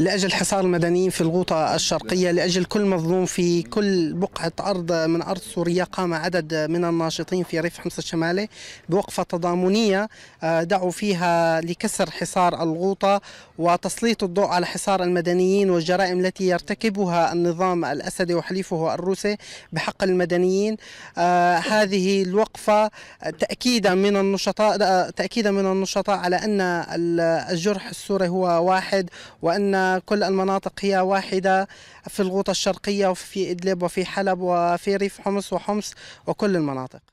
لاجل حصار المدنيين في الغوطه الشرقيه لاجل كل مظلوم في كل بقعه ارض من ارض سوريا قام عدد من الناشطين في ريف حمص الشمالي بوقفه تضامنيه آه، دعوا فيها لكسر حصار الغوطه وتسليط الضوء على حصار المدنيين والجرائم التي يرتكبها النظام الاسدي وحليفه الروسي بحق المدنيين آه، هذه الوقفه تاكيدا من النشطاء تاكيدا من النشطاء على ان الجرح السوري هو واحد وان كل المناطق هي واحدة في الغوطة الشرقية وفي إدلب وفي حلب وفي ريف حمص وحمص وكل المناطق